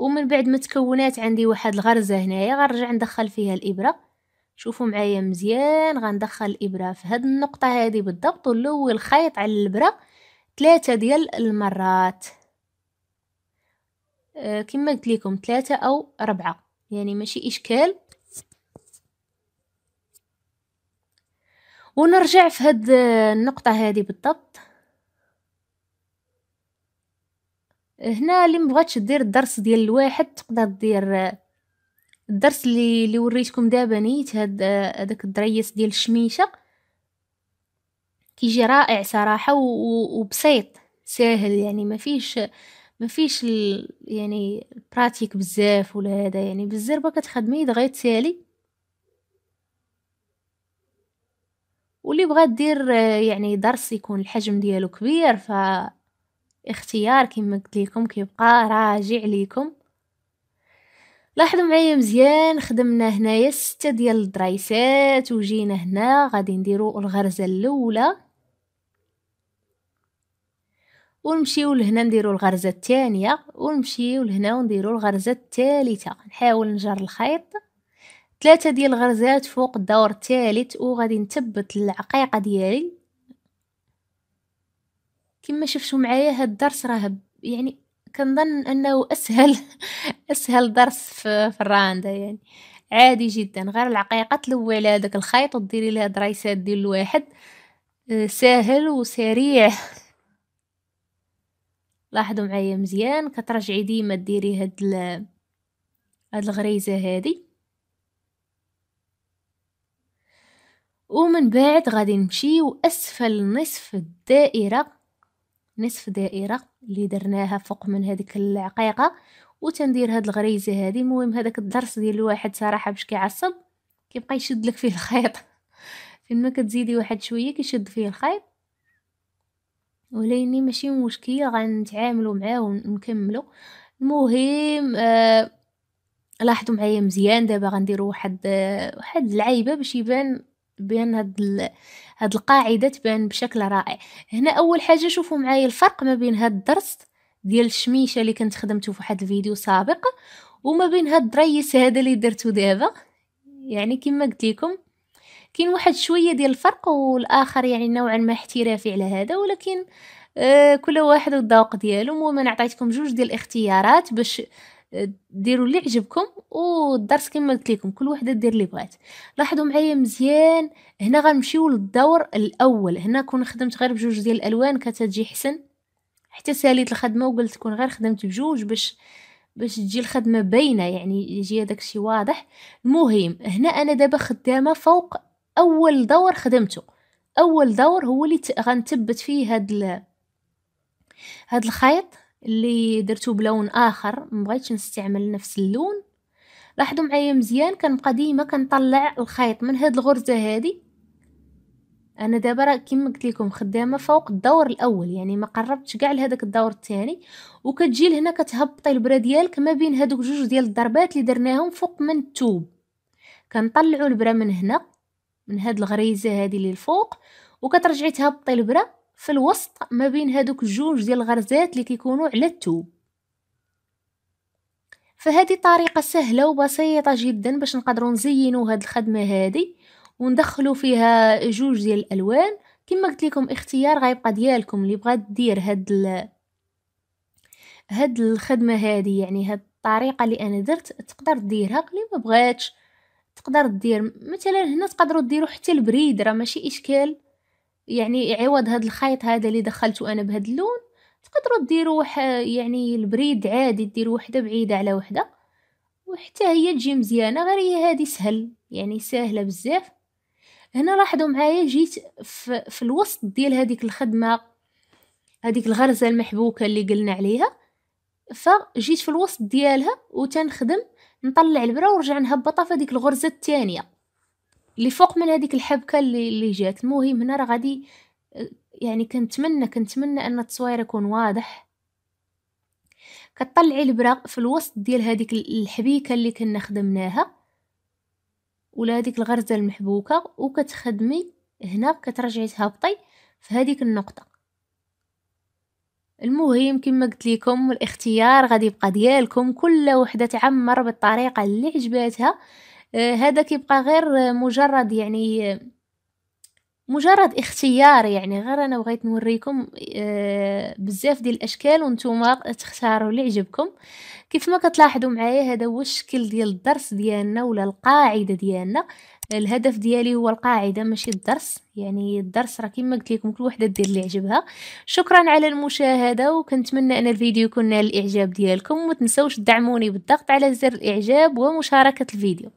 ومن بعد ما تكونات عندي واحد الغرزه هنايا غنرجع ندخل فيها الابره شوفوا معايا مزيان غندخل الابره في هاد النقطه هذه بالضبط ونلوي الخيط على الابره ثلاثه ديال المرات أه كما قلت لكم ثلاثه او اربعه يعني ماشي اشكال ونرجع في هاد النقطه هذه بالضبط هنا اللي مبغاتش دير الدرس ديال الواحد تقدر دير آه، الدرس اللي اللي وريتكم دابا نيت هاد هذاك آه، الدريس ديال الشميشه كيجي رائع صراحه وبسيط ساهل يعني ما فيش ما فيش يعني براتيك بزاف ولا هذا يعني بالزربه كتخدمي دغيا تسالي واللي بغات دير آه، يعني درس يكون الحجم ديالو كبير ف اختيار كما قلت لكم كيبقى راجع ليكم لاحظوا معايا مزيان خدمنا هنايا ستة ديال الدرايسات وجينا هنا غادي نديرو الغرزه الاولى ونمشيو لهنا نديرو الغرزه الثانيه ونمشيو لهنا ونديرو الغرزه الثالثه نحاول نجر الخيط ثلاثه ديال الغرزات فوق الدور الثالث وغادي نثبت العقيقه ديالي كما شفتوا معايا هاد الدرس راه يعني كنظن انه اسهل اسهل درس في, في يعني عادي جدا غير العقيقه تلوي على داك الخيط وديري ليه درايسات ديال الواحد آه، ساهل وسريع لاحظوا معايا مزيان كترجعي ديما ديري هاد ال... هاد الغريزه هادي ومن بعد غادي نمشيو اسفل نصف الدائره نصف دائره اللي درناها فوق من هذيك العقيقه وتندير هاد الغريزه هذه المهم هذاك الدرس ديال الواحد صراحه باش كيعصب كيبقى يشد لك فيه الخيط فين ما كتزيدي واحد شويه كيشد فيه الخيط وليني ماشي مشكل غنتعاملوا معاه ونكملوا المهم آه لاحظوا معايا مزيان دابا غنديروا واحد آه، واحد العيبه باش يبان بين هاد ال... هاد القاعده تبان بشكل رائع هنا اول حاجه شوفوا معايا الفرق ما بين هاد الدرس ديال الشميشه اللي كنت خدمته في واحد الفيديو سابق وما بين هاد الدريس هذا اللي درتو دابا يعني كما قلت لكم كاين واحد شويه ديال الفرق والاخر يعني نوعا ما احترافي على هذا ولكن آه كل واحد والذوق المهم انا عطيتكم جوج ديال الاختيارات باش ديروا اللي عجبكم والدرس كما قلت لكم كل وحده دير اللي بغات لاحظوا معايا مزيان هنا غنمشيو للدور الاول هنا كون خدمت غير بجوج ديال الالوان كتجي حسن حتى ساليت الخدمه وقلت كون غير خدمت بجوج باش باش تجي الخدمه باينه يعني يجي هذاك الشيء واضح المهم هنا انا دابا خدامه فوق اول دور خدمته اول دور هو اللي غنثبت فيه هاد هاد الخيط اللي درتو بلون اخر مبغيتش نستعمل نفس اللون لاحظوا معايا مزيان كنبقى ديما كنطلع الخيط من هاد الغرزه هادي انا دابا راه كما قلت لكم خدامه فوق الدور الاول يعني ما قربتش كاع لهداك الدور الثاني وكتجي لهنا كتهبطي البره ديالك ما بين هادوك جوج ديال الضربات اللي درناهم فوق من الثوب كنطلعوا البره من هنا من هاد الغريزه هادي اللي الفوق وكترجعي تهبطي البره في الوسط ما بين هادوك جوج ديال الغرزات اللي كيكونوا على التوب فهذه طريقة سهلة وبسيطة جدا باش نقدروا نزينوا هاد الخدمة هذه وندخلوا فيها جوج ديال الالوان كما قلت لكم اختيار غيبقى ديالكم اللي بغات دير هاد ال... هاد الخدمة هذه يعني هاد الطريقة اللي انا درت تقدر ديرها اللي ما بغاتش تقدر دير مثلا هنا تقدروا ديروا حتى البريد راه ماشي اشكال يعني عوض هاد الخيط هذا اللي دخلته انا بهاد اللون تقدروا ديروا يعني البريد عادي ديروا وحده بعيده على وحده وحتى هي تجي مزيانه غير هي هذه سهل يعني ساهله بزاف هنا لاحظوا معايا جيت في, في الوسط ديال هذيك الخدمه هذيك الغرزه المحبوكه اللي قلنا عليها فجيت في الوسط ديالها وتنخدم نطلع البره ونرجع نهبطها في هذيك الغرزه الثانيه اللي فوق من هذيك الحبكه اللي اللي جات المهم هنا راه غادي يعني كنتمنى كنتمنى ان التصوير يكون واضح كطلعي البرا في الوسط ديال هذيك الحبيكه اللي كنا خدمناها ولا هذيك الغرزه المحبوكه وكتخدمي هنا كترجعي تهبطي في هذيك النقطه المهم كما قلت لكم الاختيار غادي يبقى ديالكم كل وحده تعمر بالطريقه اللي عجباتها آه، هذا كيبقى غير آه، مجرد يعني آه، مجرد اختيار يعني غير انا بغيت نوريكم بزاف ديال الاشكال وانتم تختاروا اللي عجبكم كيف ما كتلاحظوا معايا هذا هو الشكل ديال الدرس ديالنا ولا القاعده ديالنا الهدف ديالي هو القاعده ماشي الدرس يعني الدرس راه كما قلت لكم كل وحده دير اللي عجبها شكرا على المشاهده وكنتمنى ان الفيديو يكون نال الاعجاب ديالكم وما تنسوش تدعموني بالضغط على زر الاعجاب ومشاركه الفيديو